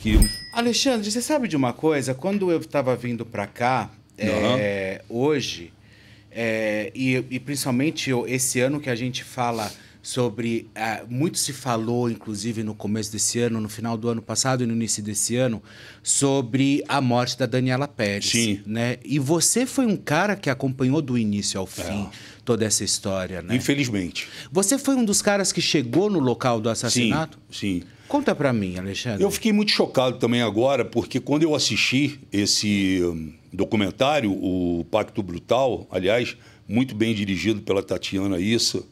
que. Alexandre, você sabe de uma coisa? Quando eu estava vindo para cá, uhum. é, hoje, é, e, e, principalmente esse ano que a gente fala sobre. É, muito se falou, inclusive, no começo desse ano, no final do ano passado e no início desse ano, sobre a morte da Daniela Pérez. Sim. Né? E você foi um cara que acompanhou do início ao fim é. toda essa história, né? Infelizmente. Você foi um dos caras que chegou no local do assassinato? Sim. sim. Conta para mim, Alexandre. Eu fiquei muito chocado também agora, porque quando eu assisti esse hum, documentário, o Pacto Brutal, aliás, muito bem dirigido pela Tatiana Issa,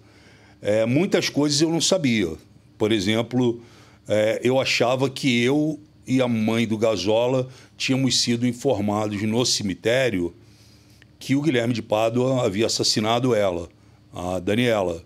é, muitas coisas eu não sabia. Por exemplo, é, eu achava que eu e a mãe do Gazola tínhamos sido informados no cemitério que o Guilherme de Pádua havia assassinado ela, a Daniela.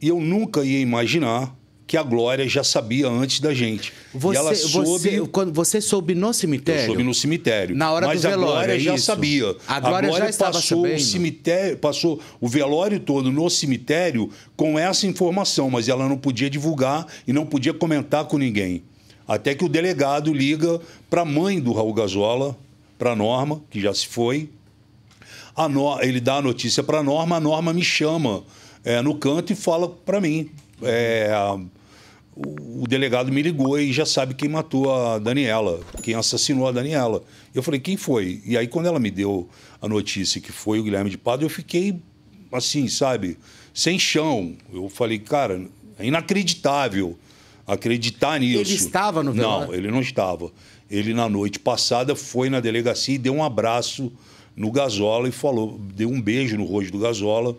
E eu nunca ia imaginar que a Glória já sabia antes da gente. Você, e ela soube. Você, quando você soube no cemitério? Eu soube no cemitério. Na hora mas do velório. Mas a Glória é já isso. sabia. A Glória, a Glória já passou sabendo. o cemitério, passou o velório todo no cemitério com essa informação, mas ela não podia divulgar e não podia comentar com ninguém. Até que o delegado liga para a mãe do Raul Gazola, para Norma, que já se foi. No... Ele dá a notícia para Norma, a Norma me chama é, no canto e fala para mim é, o delegado me ligou e já sabe quem matou a Daniela, quem assassinou a Daniela. Eu falei, quem foi? E aí, quando ela me deu a notícia que foi o Guilherme de Padua, eu fiquei assim, sabe, sem chão. Eu falei, cara, é inacreditável acreditar nisso. Ele estava no velório? Não, ele não estava. Ele, na noite passada, foi na delegacia e deu um abraço no Gazola e falou, deu um beijo no rosto do Gazola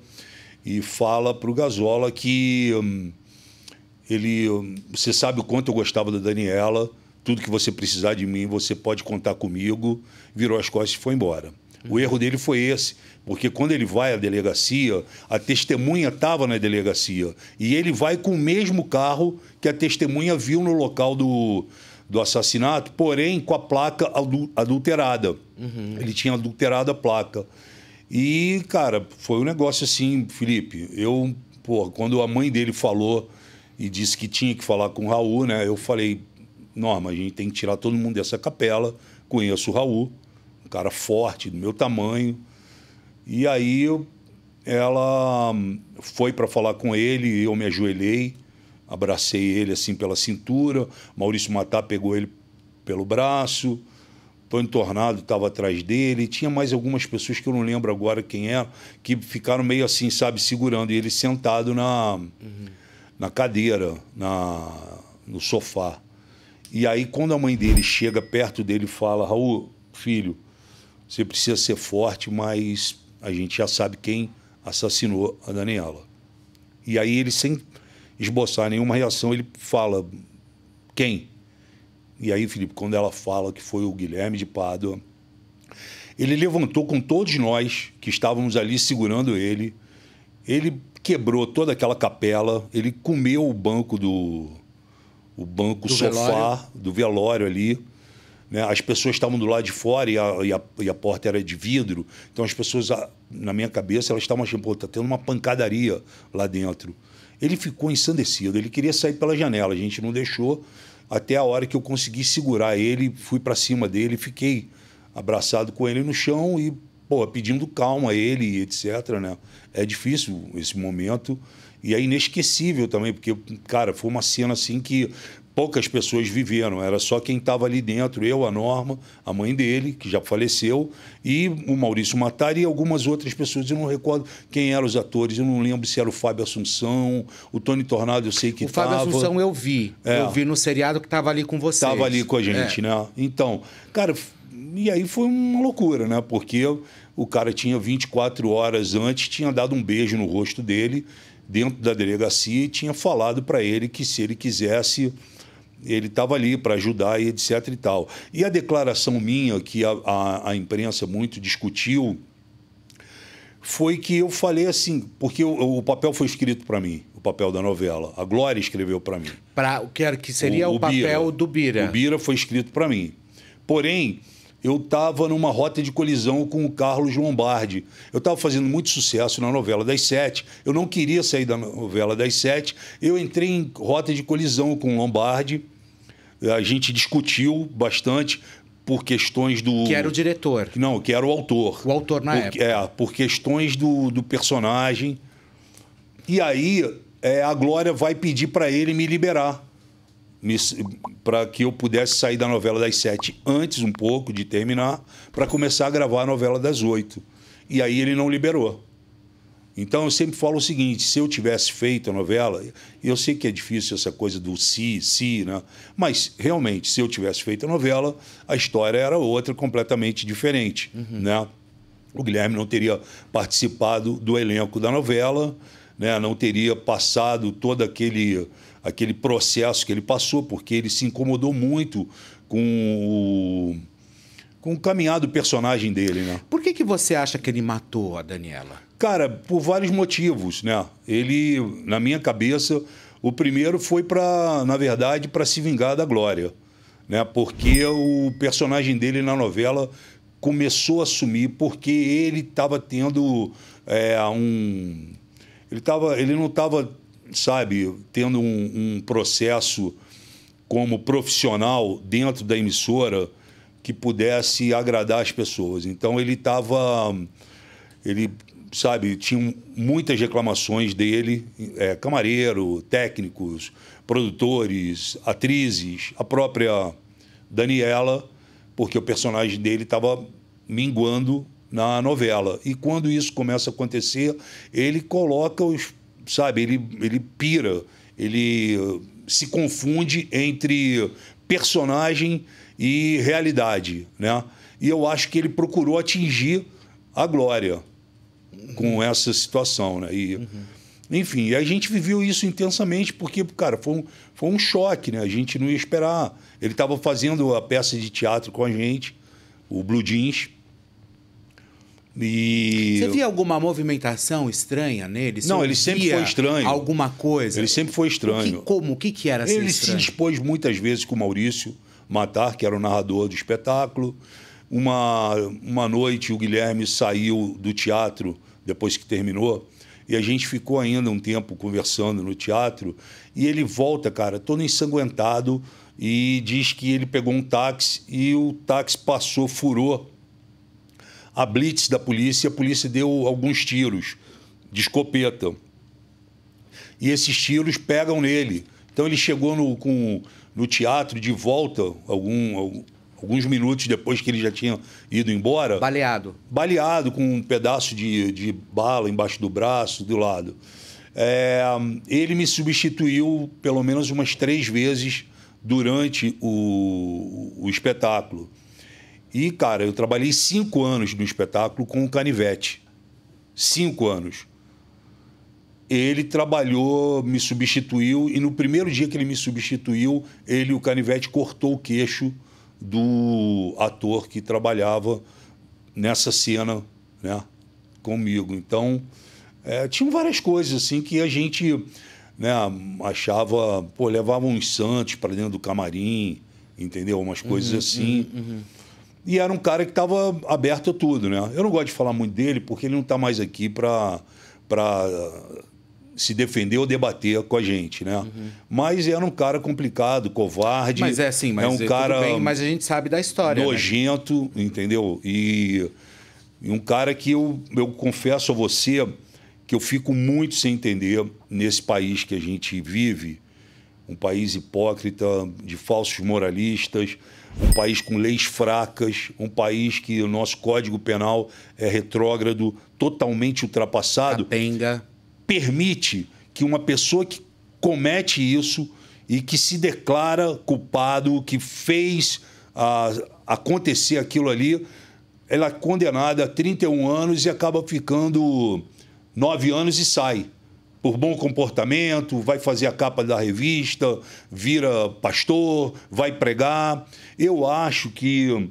e fala para o Gasola que hum, ele. Hum, você sabe o quanto eu gostava da Daniela, tudo que você precisar de mim, você pode contar comigo. Virou as costas e foi embora. O uhum. erro dele foi esse, porque quando ele vai à delegacia, a testemunha estava na delegacia. E ele vai com o mesmo carro que a testemunha viu no local do, do assassinato, porém com a placa adulterada. Uhum. Ele tinha adulterado a placa. E, cara, foi um negócio assim, Felipe. Eu, pô, quando a mãe dele falou e disse que tinha que falar com o Raul, né? Eu falei, Norma, a gente tem que tirar todo mundo dessa capela. Conheço o Raul, um cara forte, do meu tamanho. E aí ela foi para falar com ele, eu me ajoelhei, abracei ele assim pela cintura. Maurício Matar pegou ele pelo braço. Antônio Tornado estava atrás dele, tinha mais algumas pessoas que eu não lembro agora quem eram, é, que ficaram meio assim, sabe, segurando, e ele sentado na, uhum. na cadeira, na, no sofá. E aí, quando a mãe dele chega perto dele e fala: Raul, filho, você precisa ser forte, mas a gente já sabe quem assassinou a Daniela. E aí, ele, sem esboçar nenhuma reação, ele fala: Quem? E aí, Felipe, quando ela fala que foi o Guilherme de Pádua, ele levantou com todos nós que estávamos ali segurando ele. Ele quebrou toda aquela capela, ele comeu o banco do o banco do sofá velório. do velório ali. Né? As pessoas estavam do lado de fora e a, e, a, e a, porta era de vidro. Então as pessoas, na minha cabeça, elas estavam achando, pô, tá tendo uma pancadaria lá dentro. Ele ficou ensandecido, ele queria sair pela janela, a gente não deixou até a hora que eu consegui segurar ele, fui para cima dele, fiquei abraçado com ele no chão e pô, pedindo calma a ele, etc. Né? É difícil esse momento e é inesquecível também, porque, cara, foi uma cena assim que poucas pessoas viveram, era só quem estava ali dentro, eu, a Norma, a mãe dele, que já faleceu, e o Maurício Matar e algumas outras pessoas. Eu não recordo quem eram os atores, eu não lembro se era o Fábio Assunção, o Tony Tornado, eu sei que estava. O Fábio tava. Assunção eu vi, é. eu vi no seriado que estava ali com você. Estava ali com a é. gente, é. né? Então, cara, e aí foi uma loucura, né? Porque o cara tinha 24 horas antes, tinha dado um beijo no rosto dele dentro da delegacia e tinha falado para ele que se ele quisesse ele estava ali para ajudar e etc e tal. E a declaração minha, que a, a, a, imprensa muito discutiu, foi que eu falei assim, porque o, o papel foi escrito para mim, o papel da novela. A Glória escreveu para mim. Para o que seria o, o, o papel Bira. do Bira. O Bira foi escrito para mim. Porém, eu estava numa rota de colisão com o Carlos Lombardi. Eu estava fazendo muito sucesso na novela das sete. Eu não queria sair da novela das sete. Eu entrei em rota de colisão com o Lombardi. A gente discutiu bastante por questões do. Que era o diretor. Não, que era o autor. O autor na por, época. É, por questões do, do personagem. E aí é, a Glória vai pedir para ele me liberar. Para que eu pudesse sair da novela das sete antes um pouco de terminar, para começar a gravar a novela das oito. E aí ele não liberou. Então eu sempre falo o seguinte: se eu tivesse feito a novela, eu sei que é difícil essa coisa do si, si, né? Mas realmente, se eu tivesse feito a novela, a história era outra, completamente diferente, uhum. né? O Guilherme não teria participado do elenco da novela, né? Não teria passado todo aquele aquele processo que ele passou, porque ele se incomodou muito com o com o caminhar do personagem dele, né? Por que, que você acha que ele matou a Daniela? Cara, por vários motivos, né? Ele, na minha cabeça, o primeiro foi para, na verdade, para se vingar da Glória, né? Porque o personagem dele na novela começou a sumir porque ele estava tendo é, um, ele tava, ele não estava, sabe, tendo um, um processo como profissional dentro da emissora que pudesse agradar as pessoas. Então ele estava. Ele, sabe, tinha muitas reclamações dele, é, camareiro, técnicos, produtores, atrizes, a própria Daniela, porque o personagem dele estava minguando na novela. E quando isso começa a acontecer, ele coloca os. Sabe, ele, ele pira, ele eh, se confunde entre personagem e realidade, né? E eu acho que ele procurou atingir a glória com essa situação, né? E, uhum. Enfim, a gente viveu isso intensamente porque, cara, foi um, foi um choque, né? A gente não ia esperar. Ele estava fazendo a peça de teatro com a gente, o Blue Jeans. E... Você via alguma movimentação estranha nele? Você não, ele sempre foi estranho. Alguma coisa? Ele sempre foi estranho. O que, como? O que, que era ele assim estranho? Ele se dispôs muitas vezes com o Maurício Matar, que era o narrador do espetáculo. Uma, uma noite o Guilherme saiu do teatro, depois que terminou, e a gente ficou ainda um tempo conversando no teatro. E ele volta, cara, todo ensanguentado, e diz que ele pegou um táxi e o táxi passou, furou a blitz da polícia e a polícia deu alguns tiros de escopeta. E esses tiros pegam nele. Então ele chegou no, com no teatro de volta algum, alguns minutos depois que ele já tinha ido embora. Baleado. Baleado, com um pedaço de, de bala embaixo do braço, do lado. É, ele me substituiu pelo menos umas três vezes durante o, o espetáculo. E, cara, eu trabalhei cinco anos no espetáculo com o Canivete. Cinco anos ele trabalhou, me substituiu, e no primeiro dia que ele me substituiu, ele, o Canivete, cortou o queixo do ator que trabalhava nessa cena né, comigo. Então, é, tinham várias coisas assim que a gente né, achava, pô, levava uns santos para dentro do camarim, entendeu? Umas uhum, coisas uhum, assim. Uhum, uhum. E era um cara que estava aberto a tudo, né? Eu não gosto de falar muito dele porque ele não está mais aqui para para se defender ou debater com a gente, né? Uhum. Mas era um cara complicado, covarde. Mas é assim, mas é um é cara bem, mas a gente sabe da história. Né? Nojento, né? entendeu? E, e, um cara que eu, eu confesso a você que eu fico muito sem entender nesse país que a gente vive, um país hipócrita, de falsos moralistas, um país com leis fracas, um país que o nosso código penal é retrógrado, totalmente ultrapassado. Capenga permite que uma pessoa que comete isso e que se declara culpado, que fez ah, acontecer aquilo ali, ela é condenada a 31 anos e acaba ficando 9 anos e sai. Por bom comportamento, vai fazer a capa da revista, vira pastor, vai pregar. Eu acho que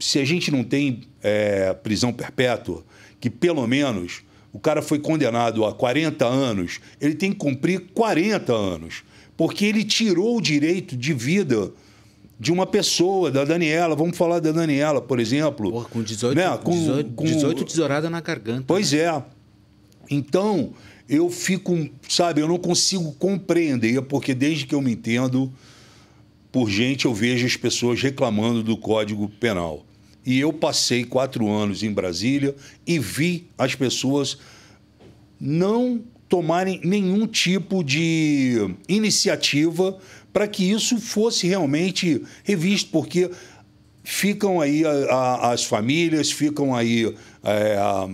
se a gente não tem é, prisão perpétua, que pelo menos o cara foi condenado a 40 anos, ele tem que cumprir 40 anos, porque ele tirou o direito de vida de uma pessoa, da Daniela. Vamos falar da Daniela, por exemplo. Porra, com 18, né? com, 18, com... 18 na garganta. Pois né? é. Então, eu fico, sabe, eu não consigo compreender, porque desde que eu me entendo, por gente eu vejo as pessoas reclamando do Código Penal. E eu passei quatro anos em Brasília e vi as pessoas não tomarem nenhum tipo de iniciativa para que isso fosse realmente revisto, porque ficam aí a, a, as famílias, ficam aí é, a,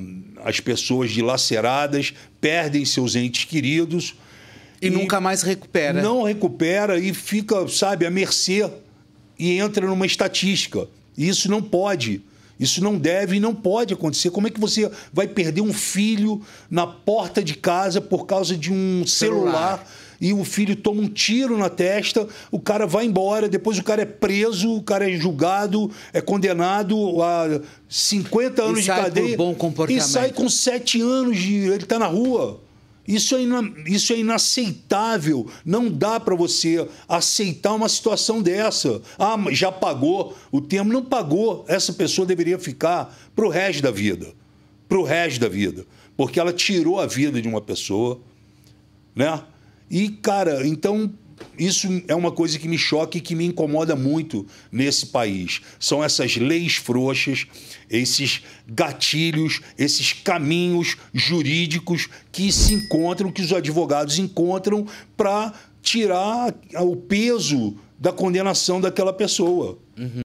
as pessoas dilaceradas, perdem seus entes queridos. E, e, nunca mais recupera. Não recupera e fica, sabe, à mercê e entra numa estatística. Isso não pode. Isso não deve e não pode acontecer. Como é que você vai perder um filho na porta de casa por causa de um celular, celular e o filho toma um tiro na testa, o cara vai embora, depois o cara é preso, o cara é julgado, é condenado a 50 anos de cadeia. E sai com 7 anos de. Ele está na rua. Isso é, isso é inaceitável. Não dá para você aceitar uma situação dessa. Ah, já pagou o termo. Não pagou. Essa pessoa deveria ficar para o resto da vida. Para o resto da vida. Porque ela tirou a vida de uma pessoa. Né? E, cara, então isso é uma coisa que me choca e que me incomoda muito nesse país. São essas leis frouxas, esses gatilhos, esses caminhos jurídicos que se encontram, que os advogados encontram para tirar o peso da condenação daquela pessoa. Uhum.